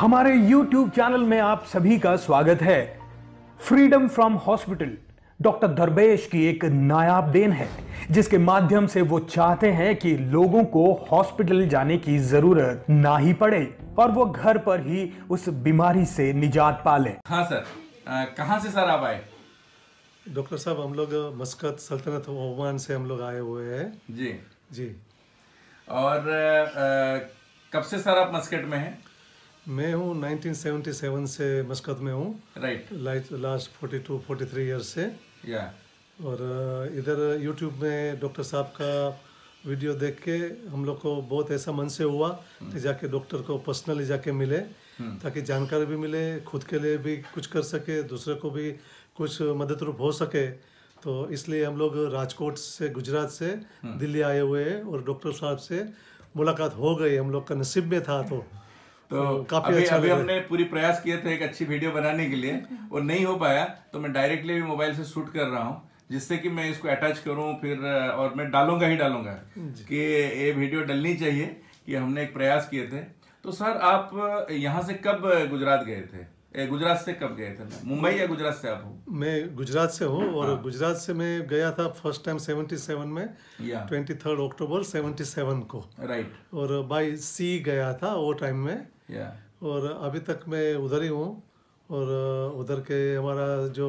हमारे YouTube channel में आप सभी का स्वागत है freedom from hospital doctor Dharmesh की एक नायाब देन है जिसके माध्यम से वो चाहते हैं कि लोगों को हॉस्पिटल जाने की जरूरत ना ही पड़े और वो घर पर ही उस बीमारी से निजात पा ले हाँ सर कहाँ से सर आप आए डॉक्टर साहब हम लोग मस्कत सल्तनत ओमान से हम लोग आए हुए हैं जी जी और आ, कब से सर आप मस्कट में हैं मैं हूँ 1977 से मस्कत में हूँ राइट लाइट लास्ट 42 43 इयर्स से या और uh, इधर यूट्यूब में डॉक्टर साहब का वीडियो देख के हम लोग को बहुत ऐसा मन से हुआ hmm. कि जाके डॉक्टर को पर्सनली जाके मिले hmm. ताकि जानकारी भी मिले खुद के लिए भी कुछ कर सके दूसरे को भी कुछ मदद रूप हो सके तो इसलिए हम लोग राजकोट से गुजरात से hmm. दिल्ली आए हुए हैं और डॉक्टर साहब से मुलाकात हो गई हम लोग का नसीब में था तो तो हम्म, काफी अभी, अच्छा अभी हमने पूरी प्रयास किए थे एक अच्छी वीडियो बनाने के लिए और नहीं हो पाया तो मैं डायरेक्टली भी मोबाइल से शूट कर रहा हूँ जिससे कि मैं इसको अटैच करूँ फिर और मैं डालूंगा ही डालूंगा कि ये वीडियो डलनी चाहिए कि हमने एक प्रयास किए थे तो सर आप यहाँ से कब गुजरात गए थे गुजरात से कब गए थे मुंबई या गुजरात से आप हूँ मैं गुजरात से हूँ और हाँ। गुजरात से मैं गया था फर्स्ट टाइम सेवन में ट्वेंटी थर्ड अक्टूबर सेवन को राइट और बाई सी गया था वो टाइम में और अभी तक मैं उधर ही हूँ और उधर के हमारा जो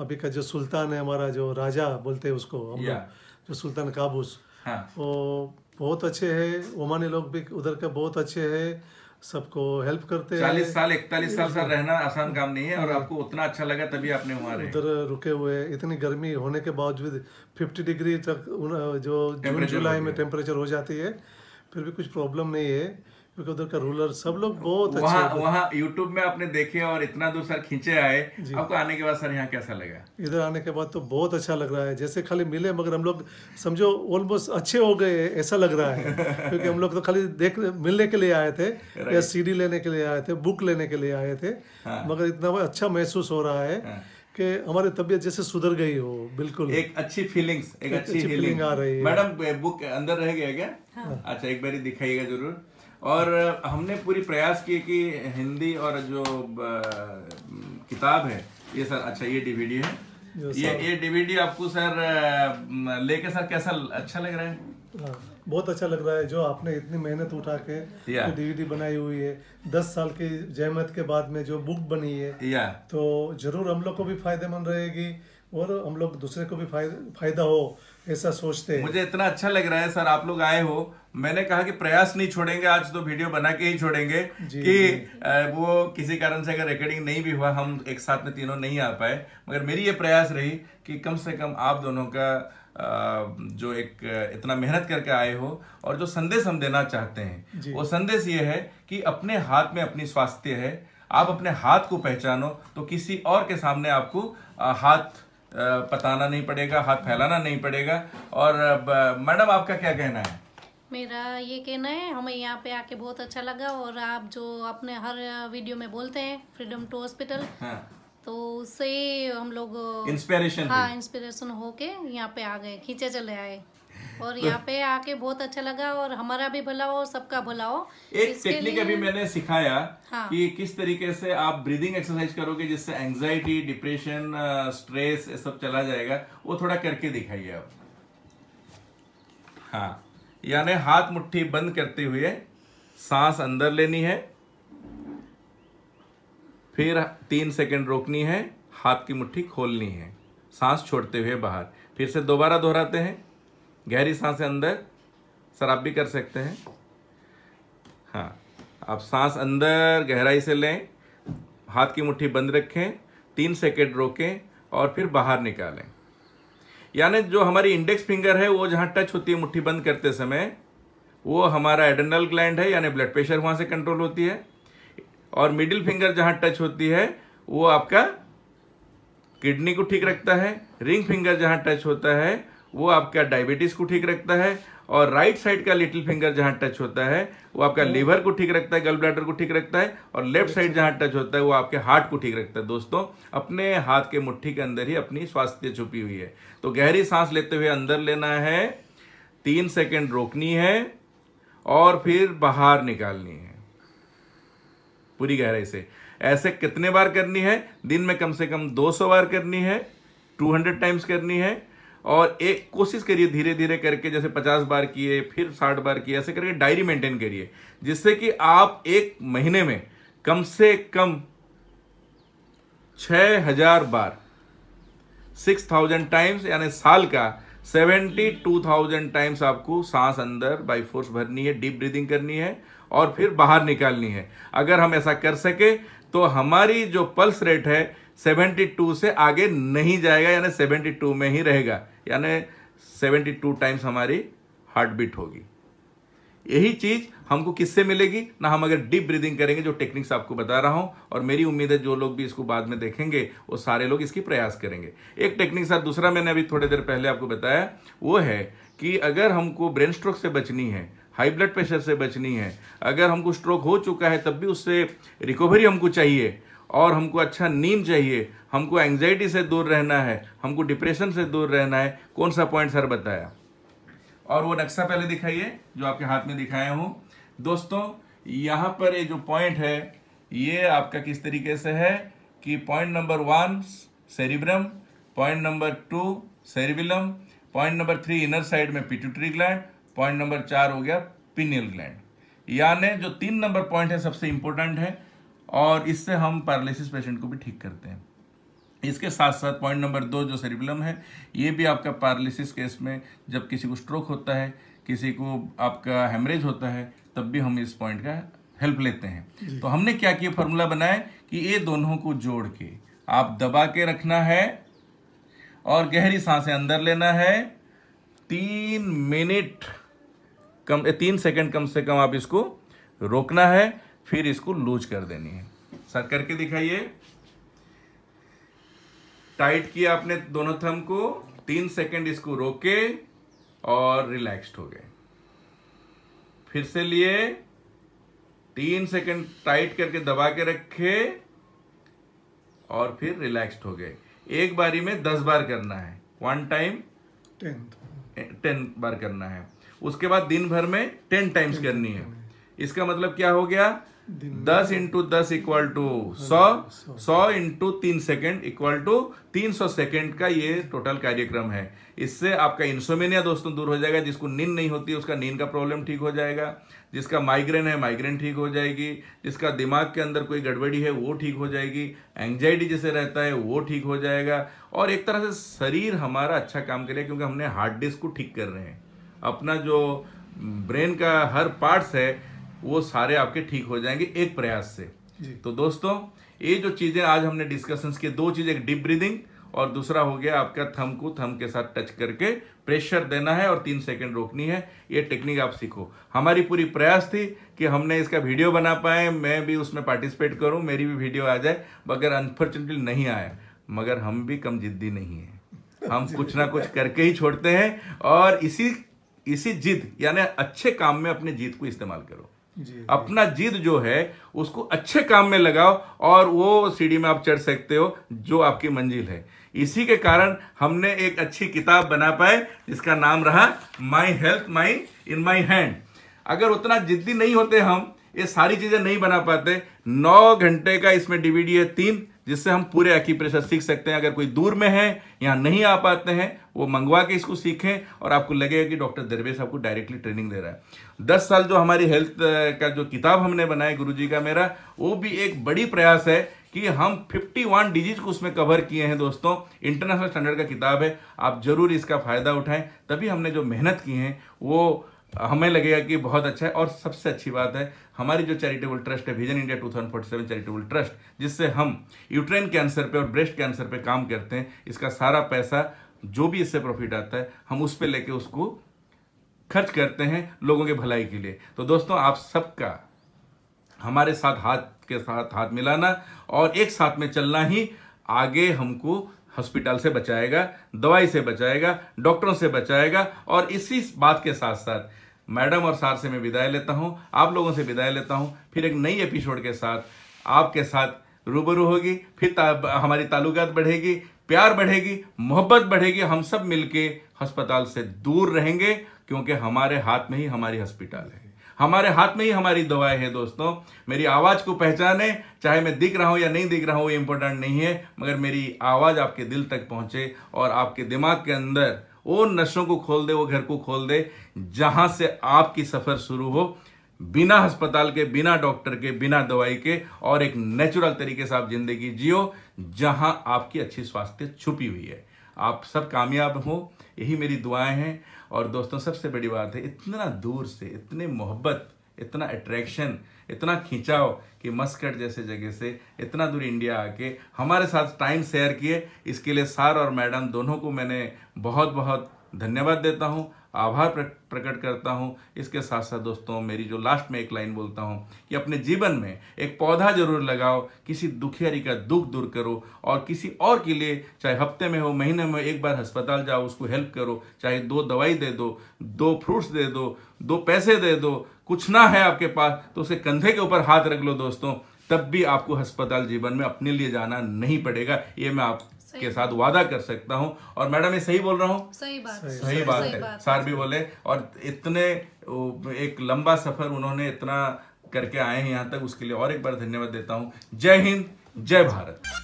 अभी का जो सुल्तान है हमारा जो राजा बोलते हैं उसको हम yeah. जो सुल्तान काबूस हाँ. वो बहुत अच्छे है ओमानी लोग भी उधर के बहुत अच्छे है सबको हेल्प करते हैं चालीस साल इकतालीस साल सर रहना आसान काम नहीं है और हाँ। आपको उतना अच्छा लगा तभी आपने वहाँ उधर रुके हुए इतनी गर्मी होने के बावजूद फिफ्टी डिग्री तक जो जून जुलाई में टेम्परेचर हो जाती है फिर भी कुछ प्रॉब्लम नहीं है क्योंकि उधर का रूलर सब लोग बहुत वहाँ वहाँ यूट्यूब में आपने देखे और इतना दूर सर खींचे आए आपको आने के बाद सर यहाँ कैसा लगा इधर आने के बाद तो बहुत अच्छा लग रहा है जैसे खाली मिले मगर हम लोग समझो ऑलमोस्ट अच्छे हो गए ऐसा लग रहा है क्योंकि हम लोग तो खाली देख मिलने के लिए आए थे या सी लेने के लिए आए थे बुक लेने के लिए आए थे हाँ। मगर इतना अच्छा महसूस हो रहा है हाँ। कि हमारी तबीयत जैसे सुधर गई हो बिल्कुल एक अच्छी फीलिंग्स एक, एक अच्छी, अच्छी फीलिंग आ रही है मैडम बुक अंदर रह गया क्या हाँ। अच्छा एक बार दिखाइएगा जरूर और हमने पूरी प्रयास किए कि हिंदी और जो किताब है ये सर अच्छा ये डीवीडी है ये ये डीवीडी आपको सर लेके सर कैसा अच्छा लग रहा है हाँ, बहुत अच्छा लग रहा है जो आपने इतनी मेहनत उठा के डीवीडी बनाई हुई है दस साल की जहमत के बाद में जो बुक बनी है तो जरूर हम लोग को भी फायदेमंद रहेगी और हम लोग दूसरे को भी फायदा हो ऐसा सोचते हैं मुझे इतना अच्छा लग रहा है सर आप लोग आए हो मैंने कहा कि प्रयास नहीं छोड़ेंगे आज तो वीडियो बना के ही छोड़ेंगे कि जी। वो किसी कारण से अगर रिकॉर्डिंग नहीं भी हुआ हम एक साथ में तीनों नहीं आ पाए मगर मेरी ये प्रयास रही कि कम से कम आप दोनों का जो एक इतना मेहनत करके आए हो और जो संदेश हम देना चाहते हैं वो संदेश ये है कि अपने हाथ में अपनी स्वास्थ्य है आप अपने हाथ को पहचानो तो किसी और के सामने आपको हाथ बताना नहीं पड़ेगा हाथ फैलाना नहीं पड़ेगा और मैडम आपका क्या कहना है मेरा ये कहना है हमें यहाँ पे आके बहुत अच्छा लगा और आप जो अपने हर वीडियो में बोलते हैं फ्रीडम टू हॉस्पिटल तो उससे हम लोग इंस्पिरेशन हाँ इंस्पिरेशन होके यहाँ पे आ गए खींचे चले आए और यहाँ पे आके बहुत अच्छा लगा और हमारा भी भला हो सबका भला हो एक टेक्निक अभी मैंने सिखाया हाँ। कि किस तरीके से आप ब्रीदिंग एक्सरसाइज करोगे जिससे एंजाइटी डिप्रेशन स्ट्रेस ये सब चला जाएगा वो थोड़ा करके दिखाइए आप हाँ यानी हाथ मुट्ठी बंद करते हुए सांस अंदर लेनी है फिर तीन सेकेंड रोकनी है हाथ की मुट्ठी खोलनी है सांस छोड़ते हुए बाहर फिर से दोबारा दोहराते हैं गहरी सांस अंदर सर आप भी कर सकते हैं हाँ आप सांस अंदर गहराई से लें हाथ की मुट्ठी बंद रखें तीन सेकेंड रोकें और फिर बाहर निकालें यानी जो हमारी इंडेक्स फिंगर है वो जहाँ टच होती है मुट्ठी बंद करते समय वो हमारा एडनल ग्लैंड है यानी ब्लड प्रेशर वहाँ से कंट्रोल होती है और मिडिल फिंगर जहाँ टच होती है वो आपका किडनी को ठीक रखता है रिंग फिंगर जहाँ टच होता है वो आपका डायबिटीज़ को ठीक रखता है और राइट साइड का लिटिल फिंगर जहां टच होता है वो आपका लीवर hmm. को ठीक रखता है गल ब्लैडर को ठीक रखता है और लेफ्ट साइड जहां टच होता है वो आपके हार्ट को ठीक रखता है दोस्तों अपने हाथ के मुट्ठी के अंदर ही अपनी स्वास्थ्य छुपी हुई है तो गहरी सांस लेते हुए अंदर लेना है तीन सेकेंड रोकनी है और फिर बाहर निकालनी है पूरी गहराई से ऐसे कितने बार करनी है दिन में कम से कम दो बार करनी है टू टाइम्स करनी है और एक कोशिश करिए धीरे धीरे करके जैसे पचास बार किए फिर साठ बार किए ऐसे करके डायरी मेंटेन करिए जिससे कि आप एक महीने में कम से कम 6000 हजार बार सिक्स थाउजेंड टाइम्स यानी साल का सेवेंटी टू थाउजेंड टाइम्स आपको सांस अंदर बाई फोर्स भरनी है डीप ब्रीदिंग करनी है और फिर बाहर निकालनी है अगर हम ऐसा कर सके तो हमारी जो पल्स रेट है 72 से आगे नहीं जाएगा यानी 72 में ही रहेगा यानी सेवेंटी टू टाइम्स हमारी हार्ट बीट होगी यही चीज हमको किससे मिलेगी ना हम अगर डीप ब्रीदिंग करेंगे जो टेक्निक्स आपको बता रहा हूं और मेरी उम्मीद है जो लोग भी इसको बाद में देखेंगे वो सारे लोग इसकी प्रयास करेंगे एक टेक्निक साथ दूसरा मैंने अभी थोड़ी देर पहले आपको बताया वो है कि अगर हमको ब्रेन स्ट्रोक से बचनी है हाई ब्लड प्रेशर से बचनी है अगर हमको स्ट्रोक हो चुका है तब भी उससे रिकवरी हमको चाहिए और हमको अच्छा नींद चाहिए हमको एंग्जाइटी से दूर रहना है हमको डिप्रेशन से दूर रहना है कौन सा पॉइंट सर बताया और वो नक्शा पहले दिखाइए जो आपके हाथ में दिखाया हूँ दोस्तों यहाँ पर ये जो पॉइंट है ये आपका किस तरीके से है कि point number one cerebrum point number two cerebellum point number three inner side में पिट्यूटरी ग्लैंड पॉइंट नंबर चार हो गया पिनियल ग्लैंड यानी जो तीन नंबर पॉइंट है सबसे इम्पोर्टेंट है और इससे हम पैरालिसिस पेशेंट को भी ठीक करते हैं इसके साथ साथ पॉइंट नंबर दो जो सेरिबलम है ये भी आपका पैरालिसिस केस में जब किसी को स्ट्रोक होता है किसी को आपका हेमरेज होता है तब भी हम इस पॉइंट का हेल्प लेते हैं तो हमने क्या किया फॉर्मूला बनाया कि ये दोनों को जोड़ के आप दबा के रखना है और गहरी सांसें अंदर लेना है तीन मिनट कम तीन सेकंड कम से कम आप इसको रोकना है फिर इसको लूज कर देनी है सर करके दिखाइए टाइट किया आपने दोनों थम को तीन सेकंड इसको रोके और रिलैक्स्ड हो गए फिर से लिए तीन सेकंड टाइट करके दबा के रखे और फिर रिलैक्स्ड हो गए एक बारी में दस बार करना है वन टाइम टेन टेन बार करना है उसके बाद दिन भर में टेन टाइम्स करनी है इसका मतलब क्या हो गया दस इंटू दस इक्वल टू हाँ, सौ सौ इंटू तीन सेकेंड इक्वल टू तीन सौ सेकेंड का ये टोटल कार्यक्रम है इससे आपका इंसोमिनिया दोस्तों दूर हो जाएगा जिसको नींद नहीं होती उसका नींद का प्रॉब्लम ठीक हो जाएगा जिसका माइग्रेन है माइग्रेन ठीक हो जाएगी जिसका दिमाग के अंदर कोई गड़बड़ी है वो ठीक हो जाएगी एंग्जाइटी जैसे रहता है वो ठीक हो जाएगा और एक तरह से शरीर हमारा अच्छा काम करेगा क्योंकि हमने हार्ट डिस्क को ठीक कर रहे हैं अपना जो ब्रेन का हर पार्ट्स है वो सारे आपके ठीक हो जाएंगे एक प्रयास से तो दोस्तों ये जो चीजें आज हमने डिस्कशन की दो चीजें डीप ब्रीदिंग और दूसरा हो गया आपका थम को थम के साथ टच करके प्रेशर देना है और तीन सेकंड रोकनी है ये टेक्निक आप सीखो हमारी पूरी प्रयास थी कि हमने इसका वीडियो बना पाए मैं भी उसमें पार्टिसिपेट करूं मेरी भी वीडियो आ जाए मगर अनफॉर्चुनेटली नहीं आया मगर हम भी कम जिद्दी नहीं है हम कुछ ना कुछ करके ही छोड़ते हैं और इसी इसी जिद यानी अच्छे काम में अपने जीत को इस्तेमाल करो अपना जिद जो है उसको अच्छे काम में लगाओ और वो सीढ़ी में आप चढ़ सकते हो जो आपकी मंजिल है इसी के कारण हमने एक अच्छी किताब बना पाए जिसका नाम रहा my health my in my hand अगर उतना जिद्दी नहीं होते हम ये सारी चीजें नहीं बना पाते नौ घंटे का इसमें डीवीडी है तीन जिससे हम पूरे प्रेशर सीख सकते हैं अगर कोई दूर में है यहाँ नहीं आ पाते हैं वो मंगवा के इसको सीखें और आपको लगेगा कि डॉक्टर दरवेश आपको डायरेक्टली ट्रेनिंग दे रहा है दस साल जो हमारी हेल्थ का जो किताब हमने बनाया गुरु जी का मेरा वो भी एक बड़ी प्रयास है कि हम 51 डिजीज को उसमें कवर किए हैं दोस्तों इंटरनेशनल स्टैंडर्ड का किताब है आप जरूर इसका फायदा उठाएं तभी हमने जो मेहनत की है वो हमें लगेगा कि बहुत अच्छा है और सबसे अच्छी बात है हमारी जो चैरिटेबल ट्रस्ट है विजन इंडिया 2047 चैरिटेबल ट्रस्ट जिससे हम यूट्रेन कैंसर पर और ब्रेस्ट कैंसर पर काम करते हैं इसका सारा पैसा जो भी इससे प्रॉफिट आता है हम उस पर लेके उसको खर्च करते हैं लोगों के भलाई के लिए तो दोस्तों आप सबका हमारे साथ हाथ के साथ हाथ मिलाना और एक साथ में चलना ही आगे हमको हॉस्पिटल से बचाएगा दवाई से बचाएगा डॉक्टरों से बचाएगा और इसी बात के साथ साथ मैडम और सार से मैं विदाई लेता हूँ आप लोगों से विदाई लेता हूँ फिर एक नई एपिसोड के साथ आपके साथ रूबरू होगी फिर ता, हमारी तालुकात बढ़ेगी प्यार बढ़ेगी मोहब्बत बढ़ेगी हम सब मिलके अस्पताल से दूर रहेंगे क्योंकि हमारे हाथ में ही हमारी हॉस्पिटल है हमारे हाथ में ही हमारी दवाएं है दोस्तों मेरी आवाज़ को पहचाने चाहे मैं दिख रहा हूं या नहीं दिख रहा हूं ये इंपॉर्टेंट नहीं है मगर मेरी आवाज़ आपके दिल तक पहुंचे और आपके दिमाग के अंदर वो नशों को खोल दे वो घर को खोल दे जहां से आपकी सफर शुरू हो बिना अस्पताल के बिना डॉक्टर के बिना दवाई के और एक नेचुरल तरीके से आप जिंदगी जियो जहां आपकी अच्छी स्वास्थ्य छुपी हुई है आप सब कामयाब हो यही मेरी दुआएं हैं और दोस्तों सबसे बड़ी बात है इतना दूर से इतने मोहब्बत इतना अट्रैक्शन इतना खिंचाव कि मस्कट जैसे जगह से इतना दूर इंडिया आके हमारे साथ टाइम शेयर किए इसके लिए सर और मैडम दोनों को मैंने बहुत बहुत धन्यवाद देता हूँ आभार प्रकट करता हूँ इसके साथ साथ दोस्तों मेरी जो लास्ट में एक लाइन बोलता हूँ कि अपने जीवन में एक पौधा जरूर लगाओ किसी दुखियारी का दुख दूर करो और किसी और के लिए चाहे हफ्ते में हो महीने में एक बार अस्पताल जाओ उसको हेल्प करो चाहे दो दवाई दे दो दो फ्रूट्स दे दो दो पैसे दे दो कुछ ना है आपके पास तो उसके कंधे के ऊपर हाथ रख लो दोस्तों तब भी आपको अस्पताल जीवन में अपने लिए जाना नहीं पड़ेगा ये मैं आप के साथ वादा कर सकता हूँ और मैडम ये सही बोल रहा हूँ सही बात सही, सही, सही बात सही है बात सार भी बोले और इतने एक लंबा सफर उन्होंने इतना करके आए हैं यहाँ तक उसके लिए और एक बार धन्यवाद देता हूँ जय हिंद जय भारत